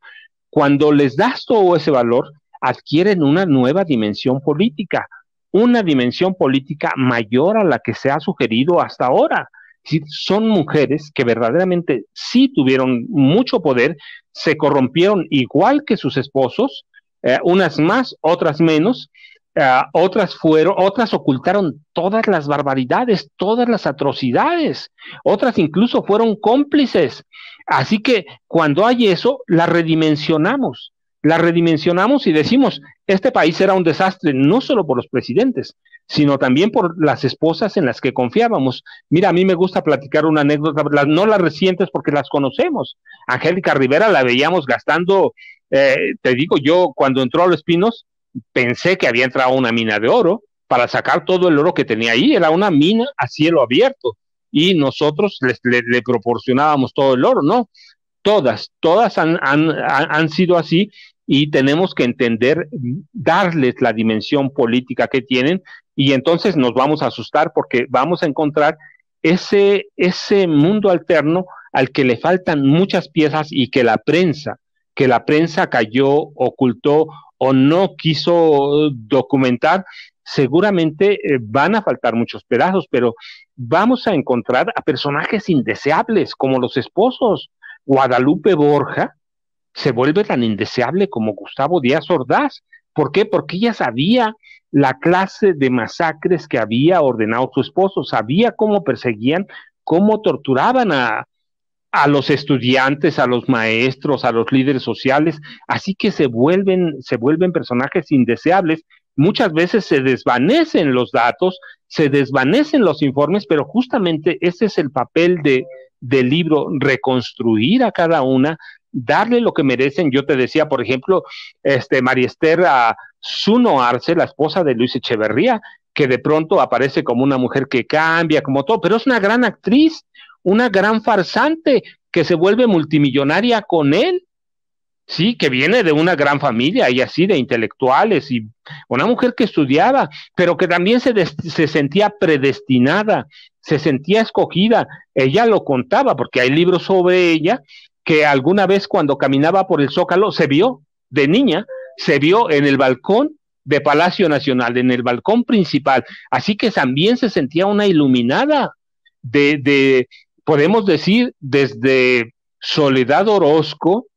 Cuando les das todo ese valor, adquieren una nueva dimensión política, una dimensión política mayor a la que se ha sugerido hasta ahora. Si son mujeres que verdaderamente sí tuvieron mucho poder, se corrompieron igual que sus esposos, eh, unas más, otras menos, Ah, otras fueron, otras ocultaron todas las barbaridades, todas las atrocidades, otras incluso fueron cómplices. Así que cuando hay eso, la redimensionamos, la redimensionamos y decimos, este país era un desastre, no solo por los presidentes, sino también por las esposas en las que confiábamos. Mira, a mí me gusta platicar una anécdota, no las recientes porque las conocemos. Angélica Rivera la veíamos gastando, eh, te digo yo, cuando entró a los espinos pensé que había entrado una mina de oro para sacar todo el oro que tenía ahí. Era una mina a cielo abierto y nosotros les, le, proporcionábamos todo el oro, ¿no? Todas, todas han, sido así y tenemos que entender, darles la dimensión política que tienen y entonces nos vamos a asustar porque vamos a encontrar ese, ese mundo alterno al que le faltan muchas piezas y que la prensa, que la prensa cayó, ocultó o no quiso documentar, seguramente eh, van a faltar muchos pedazos, pero vamos a encontrar a personajes indeseables como los esposos. Guadalupe Borja se vuelve tan indeseable como Gustavo Díaz Ordaz. ¿Por qué? Porque ella sabía la clase de masacres que había ordenado su esposo, sabía cómo perseguían, cómo torturaban a, a los estudiantes, a los maestros, a los líderes sociales, así que se vuelven, se vuelven personajes indeseables. Muchas veces se desvanecen los datos, se desvanecen los informes, pero justamente ese es el papel de, del libro, reconstruir a cada una, darle lo que merecen. Yo te decía, por ejemplo, este, María Esther a Zuno Arce, la esposa de Luis Echeverría, que de pronto aparece como una mujer que cambia, como todo, pero es una gran actriz, una gran farsante que se vuelve multimillonaria con él. Sí, que viene de una gran familia y así de intelectuales y una mujer que estudiaba, pero que también se, sentía predestinada, se sentía escogida. Ella lo contaba porque hay libros sobre ella que alguna vez cuando caminaba por el zócalo se vio de niña, se vio en el balcón de Palacio Nacional, en el balcón principal. Así que también se sentía una iluminada de, podemos decir desde Soledad Orozco,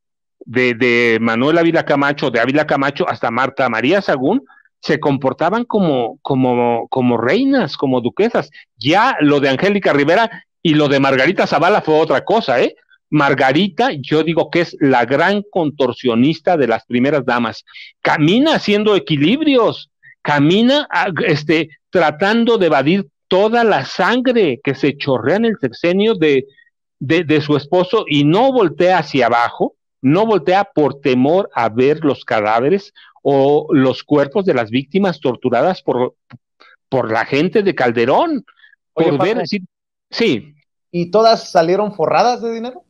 de, Manuel Ávila Camacho, de Ávila Camacho hasta Marta María Sagún, se comportaban como, como, como reinas, como duquesas. Ya lo de Angélica Rivera y lo de Margarita Zavala fue otra cosa, ¿eh? Margarita, yo digo que es la gran contorsionista de las primeras damas. Camina haciendo equilibrios, camina ah, este, tratando de evadir toda la sangre que se chorrea en el sexenio de, de, su esposo y no voltea hacia abajo, no voltea por temor a ver los cadáveres o los cuerpos de las víctimas torturadas por, por la gente de Calderón. por ver, sí, ¿Y todas salieron forradas de dinero?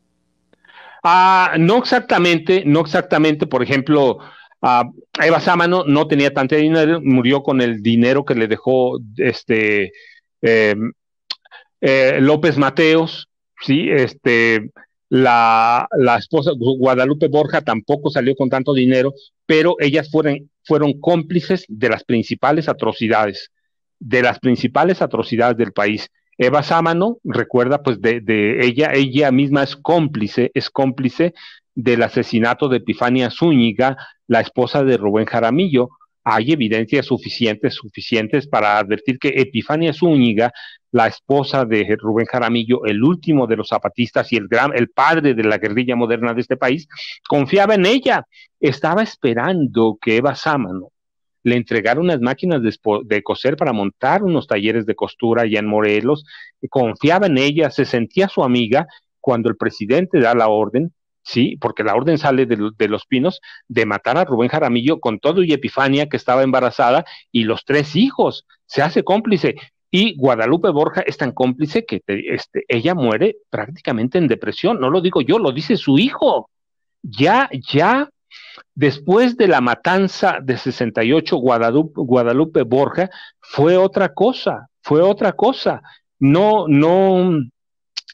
Ah, no exactamente, no exactamente. Por ejemplo, ah, Eva Sámano no tenía tanto dinero, murió con el dinero que le dejó este Em, eh, López Mateos, sí, este, la, la, esposa Guadalupe Borja tampoco salió con tanto dinero, pero ellas fueron, fueron cómplices de las principales atrocidades, de las principales atrocidades del país. Eva Sámano, recuerda, pues de, ella, ella misma es cómplice, es cómplice del asesinato de Epifania Zúñiga, la esposa de Rubén Jaramillo, hay evidencias suficientes, suficientes para advertir que Epifania Zúñiga, la esposa de Rubén Jaramillo, el último de los zapatistas y el, gran, el padre de la guerrilla moderna de este país, confiaba en ella. Estaba esperando que Eva Sámano le entregara unas máquinas de coser para montar unos talleres de costura allá en Morelos. Confiaba en ella, se sentía su amiga. Cuando el presidente da la orden, ¿sí? Porque la orden sale de, los pinos de matar a Rubén Jaramillo con todo y Epifania, que estaba embarazada, y los tres hijos. Se hace cómplice. Y Guadalupe Borja es tan cómplice que este, ella muere prácticamente en depresión. No lo digo yo, lo dice su hijo. Ya, ya, después de la matanza de 68, Guadalupe, Guadalupe Borja fue otra cosa, fue otra cosa. No, no,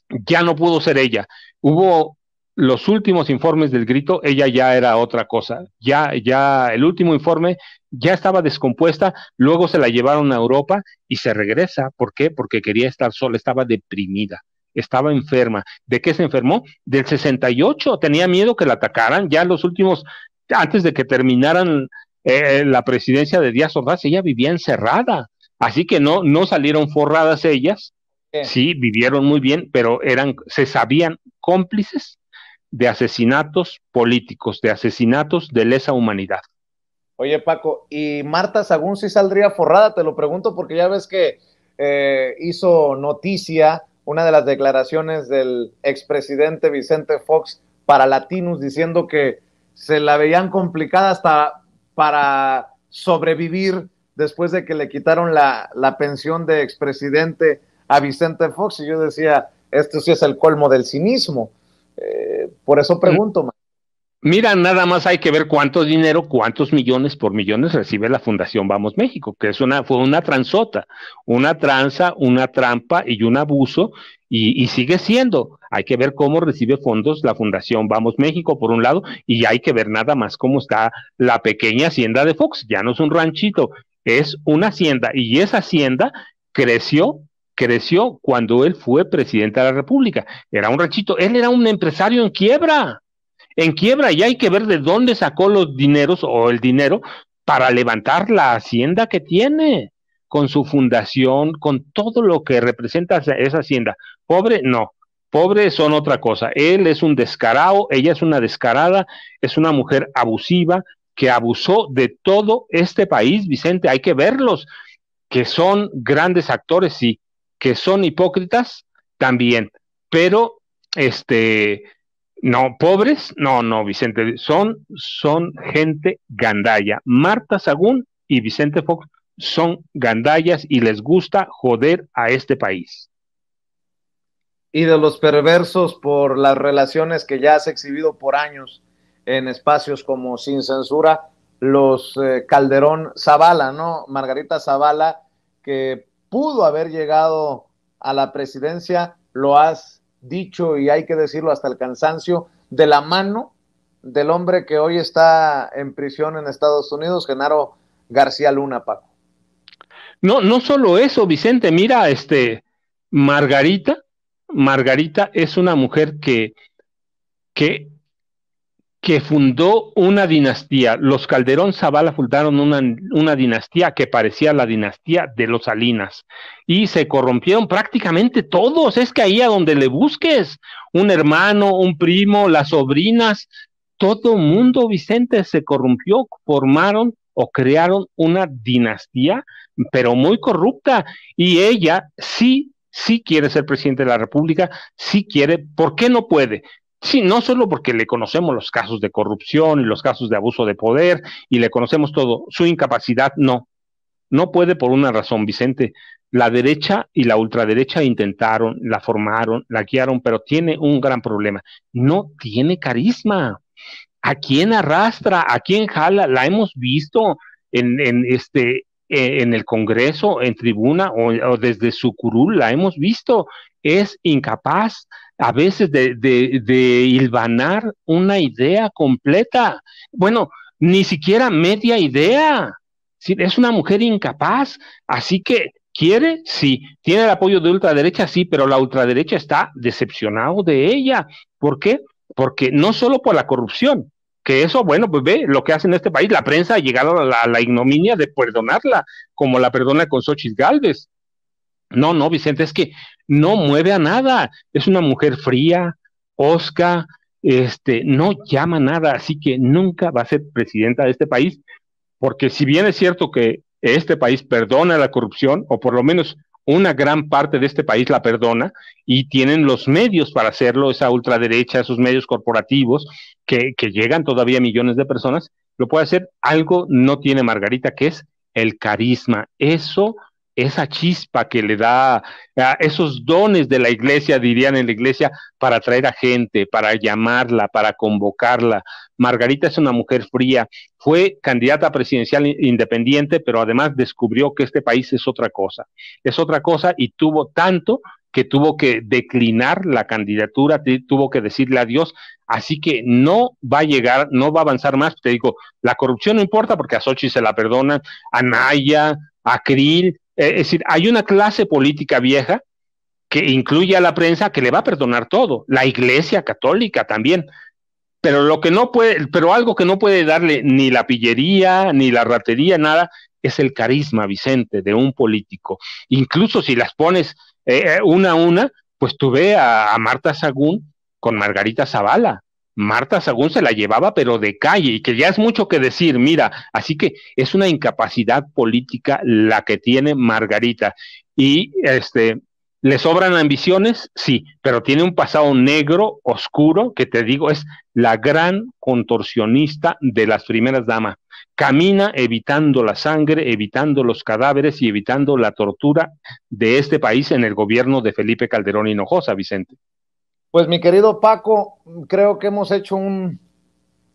ya no pudo ser ella. Hubo los últimos informes del grito, ella ya era otra cosa. Ya, ya, el último informe ya estaba descompuesta, luego se la llevaron a Europa y se regresa. ¿Por qué? Porque quería estar sola, estaba deprimida, estaba enferma. ¿De qué se enfermó? Del 68, tenía miedo que la atacaran. Ya los últimos, antes de que terminaran eh, eh, la presidencia de Díaz Ordaz, ella vivía encerrada. Así que no, no salieron forradas ellas. sí, vivieron muy bien, pero eran, se sabían cómplices de asesinatos políticos, de asesinatos de lesa humanidad. Oye, Paco, ¿y Marta según sí saldría forrada? Te lo pregunto porque ya ves que eh, hizo noticia una de las declaraciones del expresidente Vicente Fox para Latinos diciendo que se la veían complicada hasta para sobrevivir después de que le quitaron la, la pensión de expresidente a Vicente Fox. Y yo decía, esto sí es el colmo del cinismo. Eh, por eso mm. pregunto. Mira, nada más hay que ver cuánto dinero, cuántos millones por millones recibe la Fundación Vamos México, que es una, fue una transota, una tranza, una trampa y un abuso, y, y sigue siendo. Hay que ver cómo recibe fondos la Fundación Vamos México, por un lado, y hay que ver nada más cómo está la pequeña hacienda de Fox. Ya no es un ranchito, es una hacienda, y esa hacienda creció creció cuando él fue presidente de la República. Era un rechito, él era un empresario en quiebra, en quiebra, y hay que ver de dónde sacó los dineros o el dinero para levantar la hacienda que tiene, con su fundación, con todo lo que representa esa hacienda. Pobre, no. Pobre son otra cosa. Él es un descarado, ella es una descarada, es una mujer abusiva que abusó de todo este país, Vicente. Hay que verlos, que son grandes actores, sí, que son hipócritas, también, pero este, no, pobres, no, no, Vicente, son, son gente gandalla. Marta Sagún y Vicente Fox son gandallas y les gusta joder a este país. Y de los perversos por las relaciones que ya has exhibido por años en espacios como Sin Censura, los eh, Calderón Zavala, ¿no? Margarita Zavala, que pudo haber llegado a la presidencia, lo has dicho y hay que decirlo hasta el cansancio, de la mano del hombre que hoy está en prisión en Estados Unidos, Genaro García Luna, Paco. No, no solo eso, Vicente, mira, este, Margarita, Margarita es una mujer que, que que fundó una dinastía. Los Calderón Zavala fundaron una, una, dinastía que parecía la dinastía de los Salinas y se corrompieron prácticamente todos. Es que ahí a donde le busques, un hermano, un primo, las sobrinas, todo mundo, Vicente, se corrompió, formaron o crearon una dinastía, pero muy corrupta. Y ella sí sí quiere ser presidente de la República, sí quiere, ¿por qué no puede? Sí, no solo porque le conocemos los casos de corrupción y los casos de abuso de poder y le conocemos todo, su incapacidad no. No puede por una razón, Vicente. La derecha y la ultraderecha intentaron, la formaron, la guiaron, pero tiene un gran problema. No tiene carisma. ¿A quién arrastra? ¿A quién jala? La hemos visto en, este, e, en el Congreso, en tribuna o, o desde su curul, la hemos visto. Es incapaz a veces de, hilvanar una idea completa. Bueno, ni siquiera media idea. Es una mujer incapaz, así que quiere, sí. Tiene el apoyo de ultraderecha, sí, pero la ultraderecha está decepcionado de ella. ¿Por qué? Porque no solo por la corrupción, que eso, bueno, pues ve lo que hace en este país, la prensa ha llegado a la, ignominia de perdonarla, como la perdona con Xochitl Galvez. No, no, Vicente, es que no mueve a nada. Es una mujer fría, osca, este, no llama nada, así que nunca va a ser presidenta de este país, porque si bien es cierto que este país perdona la corrupción, o por lo menos una gran parte de este país la perdona, y tienen los medios para hacerlo, esa ultraderecha, esos medios corporativos que, llegan todavía millones de personas, lo puede hacer. Algo no tiene Margarita, que es el carisma. Eso esa chispa que le da a esos dones de la iglesia, dirían en la iglesia, para atraer a gente, para llamarla, para convocarla. Margarita es una mujer fría, fue candidata presidencial independiente, pero además descubrió que este país es otra cosa, es otra cosa y tuvo tanto que tuvo que declinar la candidatura, tuvo que decirle adiós, así que no va a llegar, no va a avanzar más. Te digo, la corrupción no importa porque a Sochi se la perdonan, a Naya, a Krill, eh, es decir, hay una clase política vieja que incluye a la prensa que le va a perdonar todo, la iglesia católica también. Pero lo que no puede, pero algo que no puede darle ni la pillería, ni la ratería, nada, es el carisma, Vicente, de un político. Incluso si las pones eh, eh, una a una, pues tú a, a Marta Sagún con Margarita Zavala. Marta según se la llevaba, pero de calle, y que ya es mucho que decir, mira, así que es una incapacidad política la que tiene Margarita. Y este, ¿Le sobran ambiciones? Sí, pero tiene un pasado negro, oscuro, que te digo, es la gran contorsionista de las primeras damas. Camina evitando la sangre, evitando los cadáveres y evitando la tortura de este país en el gobierno de Felipe Calderón Hinojosa, Vicente. Pues mi querido Paco, creo que hemos hecho un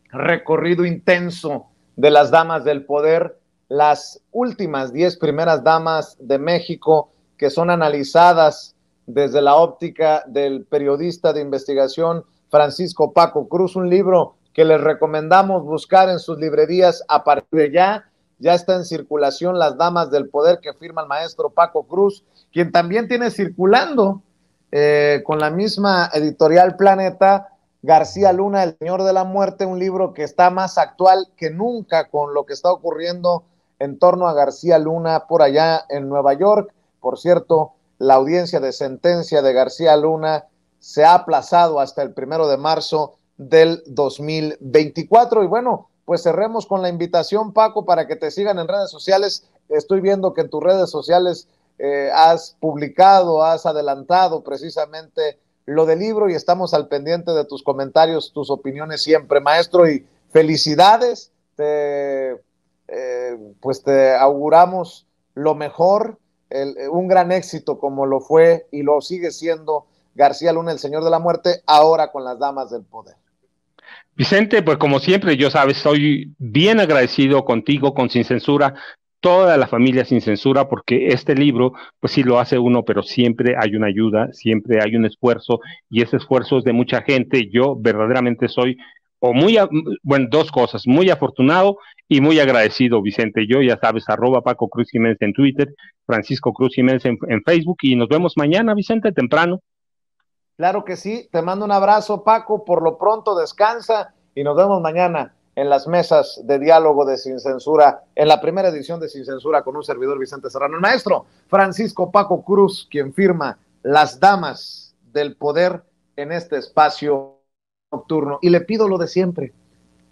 recorrido intenso de las damas del poder, las últimas diez primeras damas de México que son analizadas desde la óptica del periodista de investigación Francisco Paco Cruz, un libro que les recomendamos buscar en sus librerías a partir de ya. Ya está en circulación Las Damas del Poder que firma el maestro Paco Cruz, quien también tiene circulando eh, con la misma editorial Planeta, García Luna, El Señor de la Muerte, un libro que está más actual que nunca con lo que está ocurriendo en torno a García Luna por allá en Nueva York. Por cierto, la audiencia de sentencia de García Luna se ha aplazado hasta el primero de marzo del 2024. Y bueno, pues cerremos con la invitación, Paco, para que te sigan en redes sociales. Estoy viendo que en tus redes sociales eh, has publicado, has adelantado precisamente lo del libro y estamos al pendiente de tus comentarios, tus opiniones siempre, maestro, y felicidades. Te, eh, pues te auguramos lo mejor, eh, un gran éxito como lo fue y lo sigue siendo García Luna, el Señor de la Muerte, ahora con las Damas del Poder. Vicente, pues como siempre, yo sabes, soy bien agradecido contigo, con Sin Censura, toda la familia sin censura, porque este libro, pues sí lo hace uno, pero siempre hay una ayuda, siempre hay un esfuerzo, y ese esfuerzo es de mucha gente. Yo verdaderamente soy, o muy, bueno, dos cosas, muy afortunado y muy agradecido, Vicente. Yo, ya sabes, arroba Paco Cruz Jiménez en Twitter, Francisco Cruz Jiménez en, en Facebook, y nos vemos mañana, Vicente, temprano. Claro que sí, te mando un abrazo, Paco, por lo pronto descansa y nos vemos mañana en las mesas de diálogo de Sin Censura, en la primera edición de Sin Censura con un servidor Vicente Serrano, el maestro Francisco Paco Cruz, quien firma Las Damas del Poder en este espacio nocturno. Y le pido lo de siempre,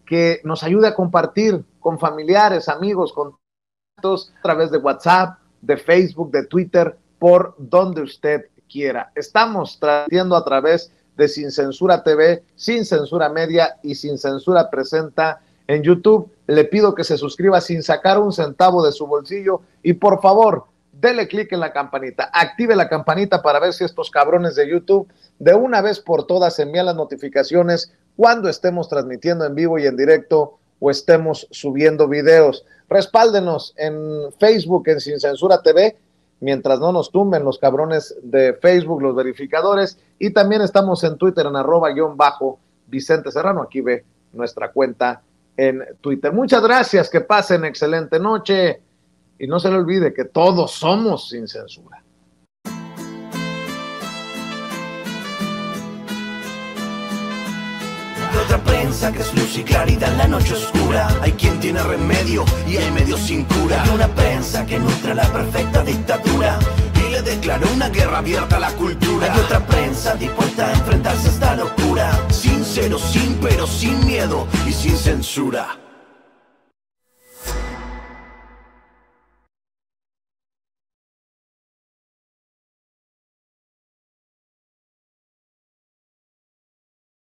que nos ayude a compartir con familiares, amigos, contactos a través de WhatsApp, de Facebook, de Twitter, por donde usted quiera. Estamos trayendo a través de Sin Censura TV, Sin Censura Media y Sin Censura Presenta en YouTube. Le pido que se suscriba sin sacar un centavo de su bolsillo y por favor, dele clic en la campanita, active la campanita para ver si estos cabrones de YouTube de una vez por todas envían las notificaciones cuando estemos transmitiendo en vivo y en directo o estemos subiendo videos. Respáldenos en Facebook, en Sin Censura TV mientras no nos tumben los cabrones de Facebook, los verificadores, y también estamos en Twitter en arroba guión bajo Vicente Serrano, aquí ve nuestra cuenta en Twitter. Muchas gracias, que pasen excelente noche y no se le olvide que todos somos sin censura. que es luz y claridad en la noche oscura Hay quien tiene remedio y hay medio sin cura Hay una prensa que nutre la perfecta dictadura Y le declaró una guerra abierta a la cultura Hay otra prensa dispuesta a enfrentarse a esta locura Sin cero, sin pero, sin miedo y sin censura